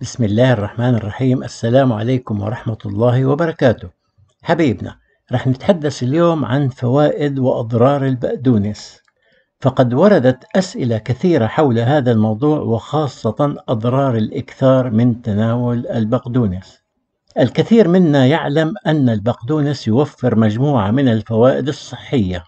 بسم الله الرحمن الرحيم السلام عليكم ورحمة الله وبركاته حبيبنا رح نتحدث اليوم عن فوائد وأضرار البقدونس فقد وردت أسئلة كثيرة حول هذا الموضوع وخاصة أضرار الإكثار من تناول البقدونس الكثير منا يعلم أن البقدونس يوفر مجموعة من الفوائد الصحية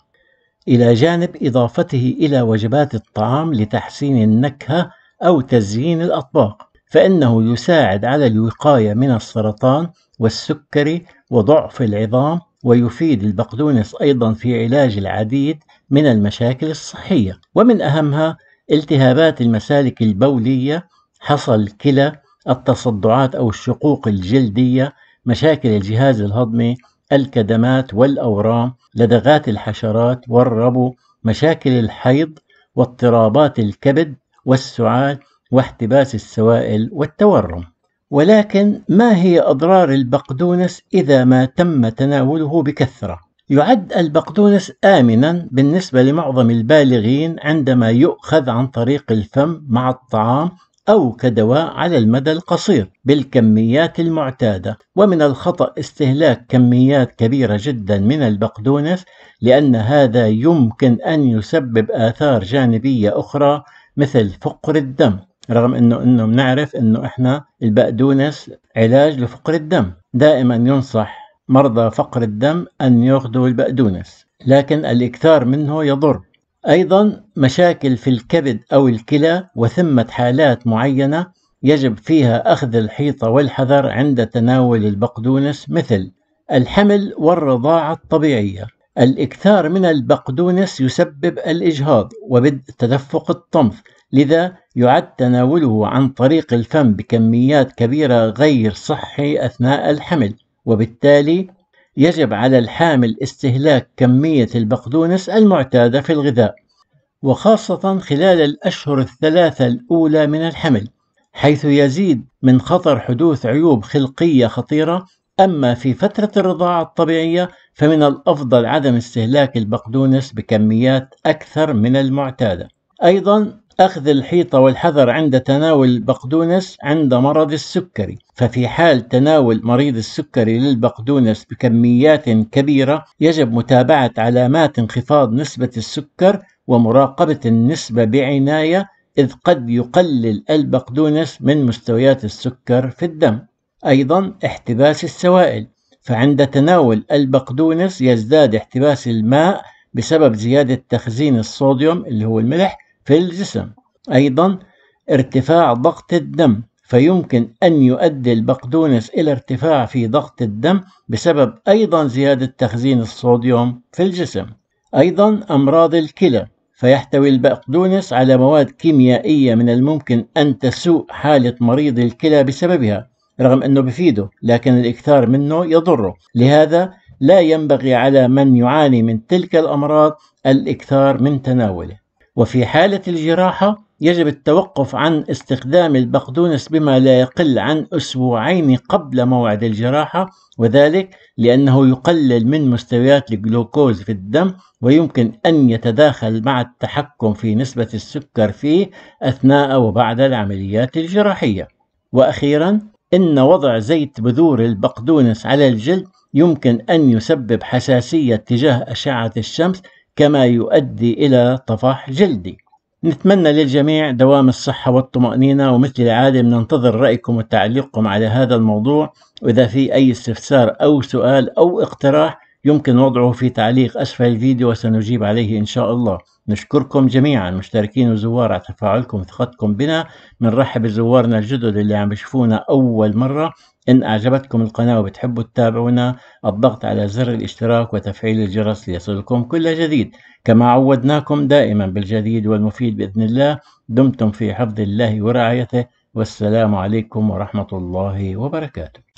إلى جانب إضافته إلى وجبات الطعام لتحسين النكهة أو تزيين الأطباق فإنه يساعد على الوقاية من السرطان والسكري وضعف العظام ويفيد البقدونس أيضا في علاج العديد من المشاكل الصحية ومن أهمها التهابات المسالك البولية حصى الكلى التصدعات أو الشقوق الجلدية مشاكل الجهاز الهضمي الكدمات والأورام لدغات الحشرات والربو مشاكل الحيض واضطرابات الكبد والسعال واحتباس السوائل والتورم ولكن ما هي أضرار البقدونس إذا ما تم تناوله بكثرة؟ يعد البقدونس آمنا بالنسبة لمعظم البالغين عندما يؤخذ عن طريق الفم مع الطعام أو كدواء على المدى القصير بالكميات المعتادة ومن الخطأ استهلاك كميات كبيرة جدا من البقدونس لأن هذا يمكن أن يسبب آثار جانبية أخرى مثل فقر الدم رغم انه انه بنعرف انه احنا البقدونس علاج لفقر الدم دائما ينصح مرضى فقر الدم ان ياخذوا البقدونس لكن الاكثار منه يضر ايضا مشاكل في الكبد او الكلى وثمه حالات معينه يجب فيها اخذ الحيطه والحذر عند تناول البقدونس مثل الحمل والرضاعه الطبيعيه الإكثار من البقدونس يسبب الإجهاض وبدء تدفق الطنف لذا يعد تناوله عن طريق الفم بكميات كبيرة غير صحي أثناء الحمل وبالتالي يجب على الحامل استهلاك كمية البقدونس المعتادة في الغذاء وخاصة خلال الأشهر الثلاثة الأولى من الحمل حيث يزيد من خطر حدوث عيوب خلقية خطيرة أما في فترة الرضاعة الطبيعية فمن الأفضل عدم استهلاك البقدونس بكميات أكثر من المعتادة أيضا أخذ الحيطة والحذر عند تناول البقدونس عند مرض السكري ففي حال تناول مريض السكري للبقدونس بكميات كبيرة يجب متابعة علامات انخفاض نسبة السكر ومراقبة النسبة بعناية إذ قد يقلل البقدونس من مستويات السكر في الدم أيضا احتباس السوائل فعند تناول البقدونس يزداد احتباس الماء بسبب زيادة تخزين الصوديوم اللي هو الملح في الجسم أيضا ارتفاع ضغط الدم فيمكن أن يؤدي البقدونس إلى ارتفاع في ضغط الدم بسبب أيضا زيادة تخزين الصوديوم في الجسم أيضا أمراض الكلى فيحتوي البقدونس على مواد كيميائية من الممكن أن تسوء حالة مريض الكلى بسببها رغم أنه بفيده لكن الإكثار منه يضره لهذا لا ينبغي على من يعاني من تلك الأمراض الإكثار من تناوله وفي حالة الجراحة يجب التوقف عن استخدام البقدونس بما لا يقل عن أسبوعين قبل موعد الجراحة وذلك لأنه يقلل من مستويات الجلوكوز في الدم ويمكن أن يتداخل مع التحكم في نسبة السكر فيه أثناء وبعد العمليات الجراحية وأخيرا إن وضع زيت بذور البقدونس على الجلد يمكن أن يسبب حساسية تجاه أشعة الشمس كما يؤدي إلى طفح جلدي نتمنى للجميع دوام الصحة والطمأنينة ومثل العادة بننتظر رأيكم وتعليقكم على هذا الموضوع وإذا في أي استفسار أو سؤال أو اقتراح يمكن وضعه في تعليق أسفل الفيديو وسنجيب عليه إن شاء الله نشكركم جميعا مشتركين وزوار على تفاعلكم وثقتكم بنا بنرحب بزوارنا الجدد اللي عم بشوفونا أول مرة إن أعجبتكم القناة وبتحبوا تتابعونا الضغط على زر الاشتراك وتفعيل الجرس ليصلكم كل جديد كما عودناكم دائما بالجديد والمفيد بإذن الله دمتم في حفظ الله ورعايته والسلام عليكم ورحمة الله وبركاته